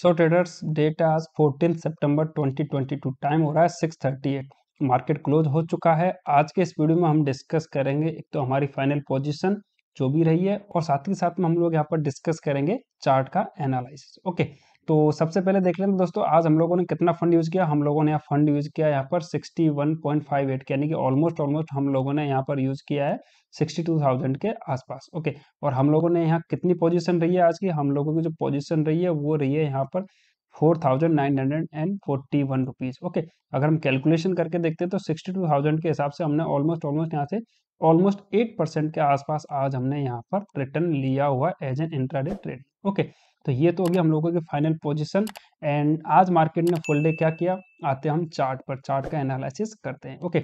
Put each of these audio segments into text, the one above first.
सो traders date आज fourteen सितंबर 2022 time हो रहा है 6:38 मार्केट क्लोज हो चुका है आज के इस वीडियो में हम डिस्कस करेंगे एक तो हमारी फाइनल पोजीशन जो भी रही है और साथ ही साथ में हम लोग यहाँ पर डिस्कस करेंगे चार्ट का एनालिसिस ओके तो सबसे पहले देख लेते हैं तो दोस्तों आज हम लोगों ने कितना फंड यूज़ किया हम लोगों ने यहाँ फंड यूज़ किया यहाँ पर 61.58 यानी कि ऑलमोस्ट ऑलमोस्ट हम लोगों ने यहाँ पर यूज़ किया है 62,000 के आसपास ओके और हम लोगों ने यहाँ कितनी पोजीशन रही है आज की हम लोगों की जो पोजीशन रही है वो रही है यहाँ पर four thousand nine hundred and forty one rupees okay अगर हम कैलकुलेशन करके देखते हैं तो सिक्सटी टू थाउजेंड के हिसाब से हमने ऑलमोस्ट ऑलमोस्ट यहाँ से ऑलमोस्ट एट परसेंट के आसपास आज हमने यहाँ पर रिटर्न लिया हुआ as an intraday trade okay तो ये तो होगी हम लोगों की फाइनल पोजिशन एंड आज मार्केट ने फुल डे क्या किया आते हम चार्ट पर चार्ट का एनालिसिस करते हैं ओके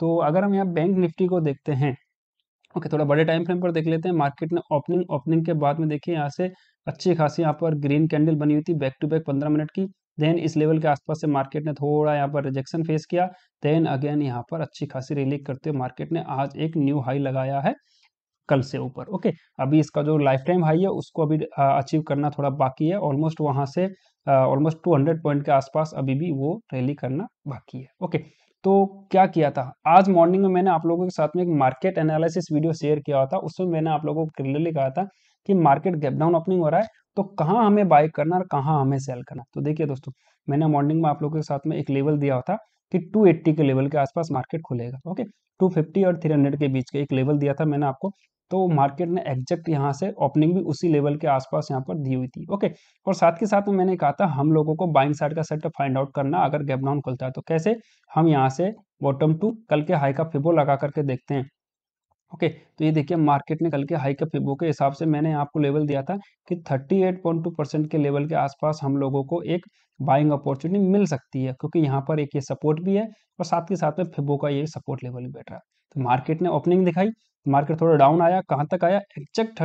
तो अगर हम यहाँ बैंक निफ्टी को देखते हैं ओके okay, थोड़ा बड़े टाइम फ्रेम पर देख लेते हैं मार्केट ने ओपनिंग ओपनिंग के बाद में देखिए यहाँ से अच्छी खासी यहाँ पर ग्रीन कैंडल बनी हुई थी बैक टू बैक पंद्रह मिनट की देन इस लेवल के आसपास से मार्केट ने थोड़ा यहाँ पर रिजेक्शन फेस किया देन अगेन यहाँ पर अच्छी खासी रिलीक करते हुए मार्केट ने आज एक न्यू हाई लगाया है कल से ऊपर ओके अभी इसका जो लाइफ टाइम हाई है उसको अभी अचीव करना थोड़ा बाकी है ऑलमोस्ट वहाँ से ऑलमोस्ट टू पॉइंट के आसपास अभी भी वो रैली करना बाकी है ओके तो क्या किया था आज मॉर्निंग में मैंने आप लोगों के साथ में एक मार्केट एनालिसिस वीडियो शेयर किया था उसमें मैंने आप लोगों को क्लियरली कहा था कि मार्केट गैप डाउन ओपनिंग हो रहा है तो कहाँ हमें बाय करना और कहाँ हमें सेल करना तो देखिए दोस्तों मैंने मॉर्निंग में आप लोगों के साथ में एक लेवल दिया था कि 280 के लेवल के आसपास मार्केट खुलेगा ओके 250 और 300 के बीच का एक लेवल दिया था मैंने आपको तो मार्केट ने एग्जैक्ट यहाँ से ओपनिंग भी उसी लेवल के आसपास यहाँ पर दी हुई थी ओके और साथ के साथ में मैंने कहा था हम लोगों को बाइंग साइड का सेटअप फाइंड आउट करना अगर गैप डाउन खुलता है तो कैसे हम यहाँ से बॉटम टू कल के हाई का फिबो लगा करके देखते हैं ओके okay, तो ये देखिए मार्केट ने कल के हाई के फिबो के हिसाब से मैंने आपको लेवल दिया था कि 38.2 परसेंट के लेवल के आसपास हम लोगों को एक बाइंग अपॉर्चुनिटी मिल सकती है क्योंकि यहाँ पर एक ये सपोर्ट भी है और साथ के साथ में फिबो का ये सपोर्ट लेवल भी बैठ रहा है तो मार्केट ने ओपनिंग दिखाई मार्केट थोड़ा डाउन आया कहाँ तक आया एक्जैक्ट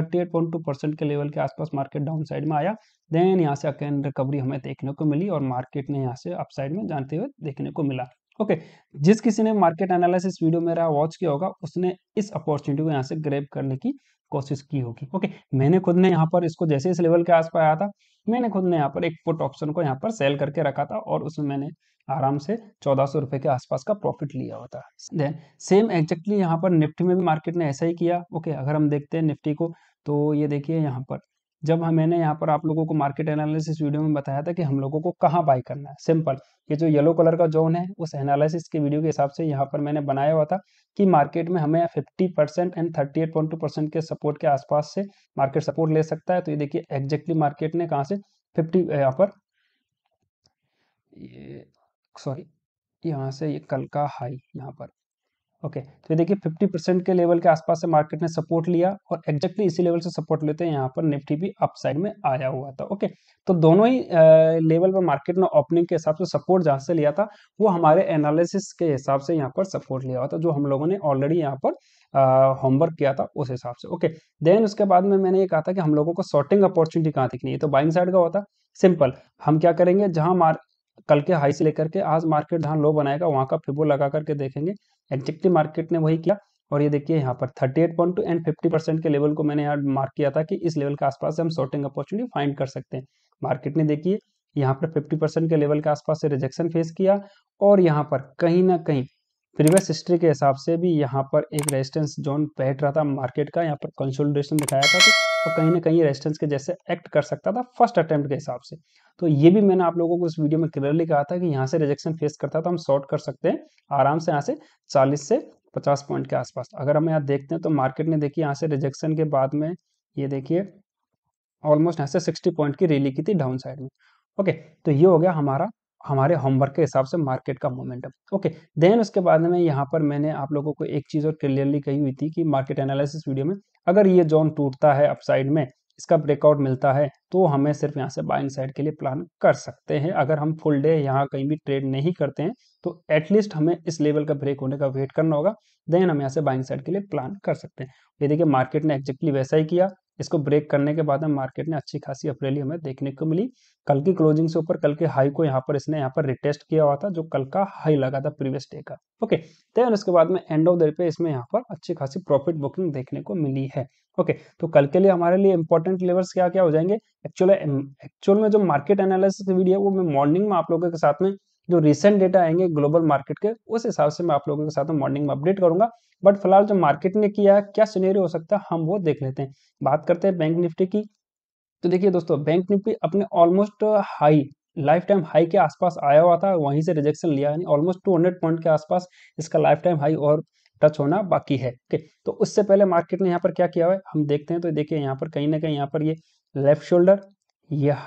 टू परसेंट के लेवल के आसपास मार्केट डाउन साइड में आया देन यहाँ से अकेन रिकवरी हमें देखने को मिली और मार्केट ने यहाँ से अपसाइड में जानते हुए देखने को मिला ओके okay, जिस किसी ने मार्केट एनालिसिस वीडियो मेरा वॉच किया होगा उसने इस अपॉर्चुनिटी को यहाँ से ग्रेब करने की कोशिश की होगी ओके मैंने खुद ने यहाँ पर इसको जैसे इस लेवल के पास आया था मैंने खुद ने यहाँ पर एक पुट ऑप्शन को यहाँ पर सेल करके रखा था और उसमें मैंने आराम से चौदह सौ रुपए के आसपास का प्रॉफिट लिया होता देन सेम एग्जैक्टली यहाँ पर निफ्टी में भी मार्केट ने ऐसा ही किया ओके अगर हम देखते हैं निफ्टी को तो ये देखिए यहाँ पर जब हम हाँ, मैंने यहाँ पर आप लोगों को मार्केट एनालिसिस वीडियो में बताया था कि हम लोगों को कहाँ बाय करना है सिंपल ये जो येलो कलर का जोन है उस एनालिसिस के वीडियो के हिसाब से यहाँ पर मैंने बनाया हुआ था कि मार्केट में हमें 50 परसेंट एंड 38.2 परसेंट के सपोर्ट के आसपास से मार्केट सपोर्ट ले सकता है तो ये देखिए एग्जैक्टली मार्केट ने कहाँ से फिफ्टी यहाँ पर ये सॉरी यहाँ से ये कल का हाई यहाँ पर ओके तो ये देखिए 50 परसेंट के लेवल के आसपास से मार्केट ने सपोर्ट लिया और एक्जैक्टली इसी लेवल से सपोर्ट लेते हैं यहाँ पर निफ्टी भी अपसाइड में आया हुआ था ओके तो दोनों ही लेवल पर मार्केट ने ओपनिंग के हिसाब से सपोर्ट जहाँ से लिया था वो हमारे एनालिसिस के हिसाब से यहाँ पर सपोर्ट लिया हुआ था जो हम लोगों ने ऑलरेडी यहाँ पर होमवर्क किया था उस हिसाब से ओके देन उसके बाद में मैंने ये कहा था कि हम लोगों को शॉर्टिंग अपॉर्चुनिटी कहाँ दिखनी है तो बाइंग साइड का होता सिंपल हम क्या करेंगे जहाँ कल के हाई से लेकर के आज मार्केट जहाँ लो बनाएगा वहाँ का फिबो लगा करके देखेंगे एक्जेक्टिव मार्केट ने वही किया और ये देखिए यहाँ पर 38.2 एंड फिफ्टी परसेंट के लेवल को मैंने यहाँ मार्क किया था कि इस लेवल के आसपास से हम शॉर्टिंग अपॉर्चुनिटी फाइंड कर सकते हैं मार्केट ने देखिए यहाँ पर 50 परसेंट के लेवल के आसपास से रिजेक्शन फेस किया और यहाँ पर कहीं ना कहीं प्रीवियस हिस्ट्री के हिसाब से भी यहाँ पर एक रेजिस्टेंस जोन बैठ रहा था मार्केट का यहाँ पर कंसोलिडेशन दिखाया था तो तो कहीं ना कहीं रेजिस्टेंस के जैसे एक्ट कर सकता था फर्स्ट अटेम्प्ट के हिसाब से तो ये भी मैंने आप लोगों को उस वीडियो में क्लियरली कहा था कि यहाँ से रिजेक्शन फेस करता तो हम शॉर्ट कर सकते हैं आराम से यहाँ से चालीस से पचास पॉइंट के आसपास अगर हम यहाँ देखते हैं तो मार्केट ने देखिए यहाँ से रिजेक्शन के बाद में ये देखिए ऑलमोस्ट यहाँ से सिक्सटी पॉइंट की रैली की थी डाउन साइड में ओके तो ये हो गया हमारा हमारे होमवर्क के हिसाब से मार्केट का मोमेंटम ओके देन उसके बाद में यहाँ पर मैंने आप लोगों को एक चीज़ और क्लियरली कही हुई थी कि मार्केट एनालिसिस वीडियो में अगर ये जोन टूटता है अपसाइड में इसका ब्रेकआउट मिलता है तो हमें सिर्फ यहाँ से बाइंग साइड के लिए प्लान कर सकते हैं अगर हम फुल डे यहाँ कहीं भी ट्रेड नहीं करते हैं तो एटलीस्ट हमें इस लेवल का ब्रेक होने का वेट करना होगा देन हम यहाँ से बाइंग साइड के लिए प्लान कर सकते हैं ये देखिए मार्केट ने एक्जैक्टली वैसा ही किया इसको ब्रेक करने के बाद हम मार्केट ने अच्छी खासी अप्रैली हमें देखने को मिली कल की क्लोजिंग से ऊपर कल के हाई को यहाँ पर इसने यहाँ पर रिटेस्ट किया हुआ था जो कल का हाई लगा था प्रीवियस डे का ओके देन उसके बाद में एंड ऑफ द डे पे इसमें यहाँ पर अच्छी खासी प्रॉफिट बुकिंग देखने को मिली है ओके तो कल के लिए हमारे लिए इंपॉर्टेंट लेवल्स क्या क्या हो जाएंगे एक्चुअल एक्चुअल में जो मार्केट एनालिसिस वीडियो वो मैं मॉर्निंग में आप लोगों के साथ में जो रिसेंट डेटा आएंगे ग्लोबल मार्केट के उस हिसाब से मैं आप लोगों के साथ मॉर्निंग में अपडेट करूंगा बट फिलहाल जो मार्केट ने किया क्या सिनेरियो हो सकता है हम वो देख लेते हैं बात करते हैं बैंक निफ्टी की तो देखिए दोस्तों बैंक निफ्टी अपने almost high lifetime high के आसपास आया हुआ था वहीं से रिजेक्शन लिया यानी ऑलमोस्ट टू पॉइंट के आसपास इसका लाइफ टाइम हाई और टच होना बाकी है ओके तो उससे पहले मार्केट ने यहाँ पर क्या किया हुआ है हम देखते हैं तो देखिए यहाँ पर कहीं ना कहीं यहाँ पर ये लेफ्ट शोल्डर यह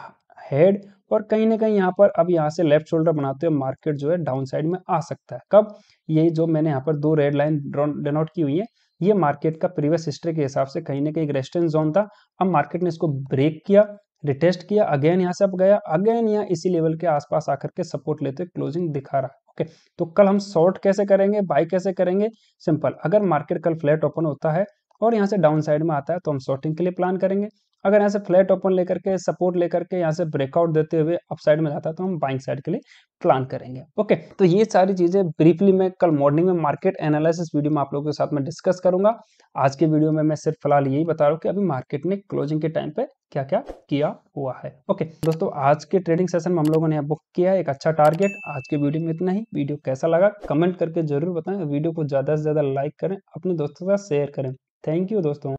हेड और कहीं ना कहीं यहाँ पर अब यहाँ से लेफ्ट शोल्डर बनाते हुए मार्केट जो है डाउन साइड में आ सकता है कब ये जो मैंने यहाँ पर दो रेड लाइन डिनोट की हुई है ये मार्केट का प्रीवियस हिस्ट्री के हिसाब से कहीं ना कहीं रेस्टेंस जोन था अब मार्केट ने इसको ब्रेक किया रिटेस्ट किया अगेन यहाँ से अब गया अगेन यहाँ इसी लेवल के आसपास आकर के सपोर्ट लेते हुए क्लोजिंग दिखा रहा है ओके तो कल हम शॉर्ट कैसे करेंगे बाई कैसे करेंगे सिंपल अगर मार्केट कल फ्लैट ओपन होता है और यहाँ से डाउन साइड में आता है तो हम शॉर्टिंग के लिए प्लान करेंगे अगर यहाँ से फ्लैट ओपन लेकर के सपोर्ट लेकर के यहाँ से ब्रेकआउट देते हुए अपसाइड में जाता है तो हम बाइंग साइड के लिए प्लान करेंगे ओके तो ये सारी चीजें ब्रीफली मैं कल मॉर्निंग में मार्केट एनालिसिस वीडियो में आप लोगों के साथ में डिस्कस करूंगा आज के वीडियो में मैं सिर्फ फिलहाल यही बता रहा हूँ कि अभी मार्केट ने क्लोजिंग के टाइम पे क्या क्या किया हुआ है ओके दोस्तों आज के ट्रेडिंग सेशन में हम लोगों ने बुक किया है एक अच्छा टारगेट आज के वीडियो में इतना ही वीडियो कैसा लगा कमेंट करके जरूर बताएं वीडियो को ज्यादा से ज्यादा लाइक करें अपने दोस्तों के साथ शेयर करें थैंक यू दोस्तों